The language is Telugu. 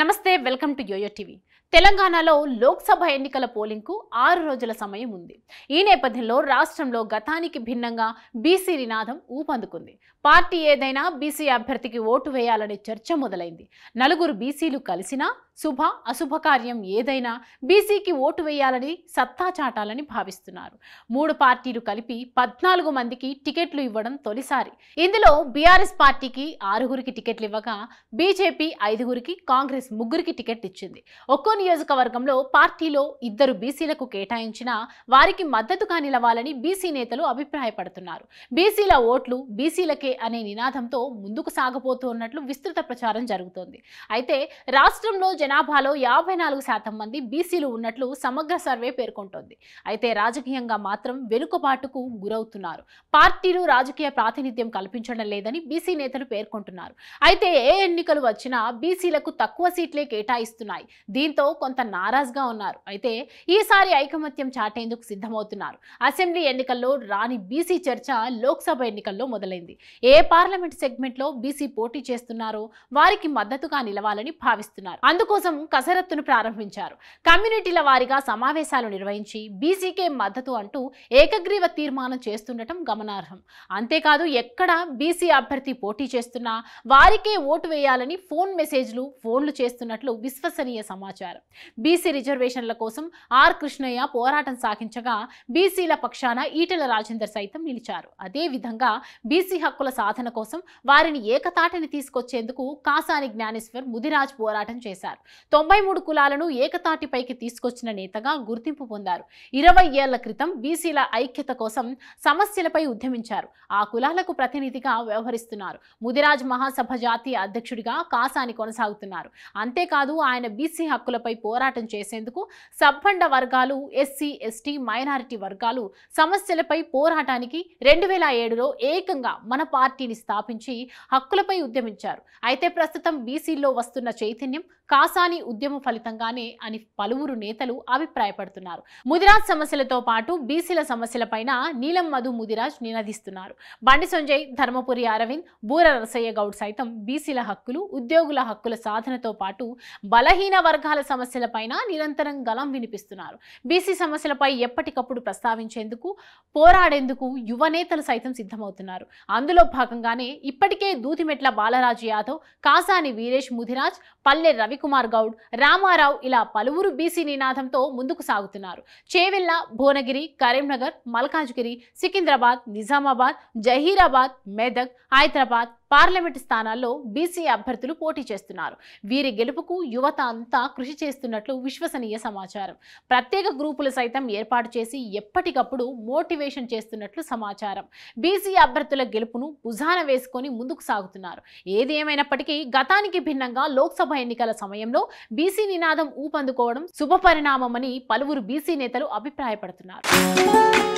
నమస్తే వెల్కమ్ టు యోయో టీవీ తెలంగాణలో లోక్సభ ఎన్నికల పోలింగ్కు ఆరు రోజుల సమయం ఉంది ఈ నేపథ్యంలో రాష్ట్రంలో గతానికి భిన్నంగా బీసీ నినాదం ఊపందుకుంది పార్టీ ఏదైనా బీసీ అభ్యర్థికి ఓటు వేయాలనే చర్చ మొదలైంది నలుగురు బీసీలు కలిసినా శుభ అశుభ కార్యం ఏదైనా బీసీకి ఓటు వేయాలని సత్తా చాటాలని భావిస్తున్నారు మూడు పార్టీలు కలిపి పద్నాలుగు మందికి టికెట్లు ఇవ్వడం తొలిసారి ఇందులో బీఆర్ఎస్ పార్టీకి ఆరుగురికి టికెట్లు ఇవ్వగా బీజేపీ ఐదుగురికి కాంగ్రెస్ ముగ్గురికి టికెట్ ఇచ్చింది ఒక్కో నియోజకవర్గంలో పార్టీలో ఇద్దరు బీసీలకు కేటాయించినా వారికి మద్దతుగా నిలవాలని బీసీ నేతలు అభిప్రాయపడుతున్నారు బీసీల ఓట్లు బీసీలకే అనే నినాదంతో ముందుకు సాగబోతున్నట్లు విస్తృత ప్రచారం జరుగుతోంది అయితే రాష్ట్రంలో జనాభాలో యాభై నాలుగు శాతం మంది బీసీలు ఉన్నట్లు సమగ్ర సర్వే పేర్కొంటోంది అయితే రాజకీయంగా మాత్రం వెనుకబాటుకు గురవుతున్నారు పార్టీలు రాజకీయ ప్రాతినిధ్యం కల్పించడం లేదని బీసీ నేతలు పేర్కొంటున్నారు అయితే ఏ ఎన్నికలు వచ్చినా బీసీలకు తక్కువ సీట్లే కేటాయిస్తున్నాయి దీంతో కొంత నారాజ్గా ఉన్నారు అయితే ఈసారి ఐకమత్యం చాటేందుకు సిద్ధమవుతున్నారు అసెంబ్లీ ఎన్నికల్లో రాని బీసీ చర్చ లోక్సభ ఎన్నికల్లో మొదలైంది ఏ పార్లమెంట్ సెగ్మెంట్లో బీసీ పోటీ చేస్తున్నారో వారికి మద్దతుగా నిలవాలని భావిస్తున్నారు అందుకోసం కోసం కసరత్తును ప్రారంభించారు కమ్యూనిటీల వారిగా సమావేశాలు నిర్వహించి బీసీకే మద్దతు అంటూ ఏకగ్రీవ తీర్మానం చేస్తుండటం గమనార్హం అంతేకాదు ఎక్కడ బీసీ అభ్యర్థి పోటీ చేస్తున్నా వారికే ఓటు వేయాలని ఫోన్ మెసేజ్లు ఫోన్లు చేస్తున్నట్లు విశ్వసనీయ సమాచారం బీసీ రిజర్వేషన్ల కోసం ఆర్ కృష్ణయ్య పోరాటం సాగించగా బీసీల పక్షాన ఈటెల రాజేందర్ సైతం నిలిచారు అదేవిధంగా బీసీ హక్కుల సాధన కోసం వారిని ఏకతాటని తీసుకొచ్చేందుకు కాసాని జ్ఞానేశ్వర్ ముదిరాజ్ పోరాటం చేశారు చేశారు తొంభై మూడు కులాలను ఏకతాటిపైకి తీసుకొచ్చిన నేతగా గుర్తింపు పొందారు ఇరవై ఏళ్ల క్రితం బీసీల ఐక్యత కోసం సమస్యలపై ఉద్యమించారు ఆ కులాలకు ప్రతినిధిగా వ్యవహరిస్తున్నారు ముదిరాజ్ మహాసభ జాతీయ అధ్యక్షుడిగా కాసాని కొనసాగుతున్నారు అంతేకాదు ఆయన బీసీ హక్కులపై పోరాటం చేసేందుకు సబ్బండ వర్గాలు ఎస్సీ ఎస్టీ మైనారిటీ వర్గాలు సమస్యలపై పోరాటానికి రెండు వేల ఏడులో ఏకంగా మన పార్టీని స్థాపించి హక్కులపై ఉద్యమించారు అయితే ప్రస్తుతం బీసీల్లో వస్తున్న చైతన్యం కాస్ ఆసాని ఉద్యమ ఫలితంగానే అని పలువురు నేతలు అభిప్రాయపడుతున్నారు ముదిరాజ్ సమస్యలతో పాటు బీసీల సమస్యలపైన నీలం మధు ముదిరాజ్ నినదిస్తున్నారు బండి సంజయ్ ధర్మపురి అరవింద్ బూర నరసయ్య గౌడ్ సైతం బీసీల హక్కులు ఉద్యోగుల హక్కుల సాధనతో పాటు బలహీన వర్గాల సమస్యలపైన నిరంతరం గలం వినిపిస్తున్నారు బీసీ సమస్యలపై ఎప్పటికప్పుడు ప్రస్తావించేందుకు పోరాడేందుకు యువ నేతలు సైతం సిద్ధమవుతున్నారు అందులో భాగంగానే ఇప్పటికే దూతిమెట్ల బాలరాజు యాదవ్ కాసాని వీరేష్ ముదిరాజ్ పల్లె రవికుమార్ రాజ్కుమార్ గౌడ్ రామారావు ఇలా పలువురు బీసీ నినాదంతో ముందుకు సాగుతున్నారు చేవెళ్ళ భువనగిరి కరీంనగర్ మల్కాజ్గిరి సికింద్రాబాద్ నిజామాబాద్ జహీరాబాద్ మెదక్ హైదరాబాద్ పార్లమెంటు స్థానాల్లో బీసీ అభ్యర్థులు పోటీ చేస్తున్నారు వీరి గెలుపుకు యువత అంతా కృషి చేస్తున్నట్లు విశ్వసనీయ సమాచారం ప్రత్యేక గ్రూపులు సైతం ఏర్పాటు చేసి ఎప్పటికప్పుడు మోటివేషన్ చేస్తున్నట్లు సమాచారం బీసీ అభ్యర్థుల గెలుపును భుజాన వేసుకొని ముందుకు సాగుతున్నారు ఏది ఏమైనప్పటికీ గతానికి భిన్నంగా లోక్సభ ఎన్నికల సమయంలో బీసీ నినాదం ఊపందుకోవడం శుభపరిణామమని పలువురు బీసీ నేతలు అభిప్రాయపడుతున్నారు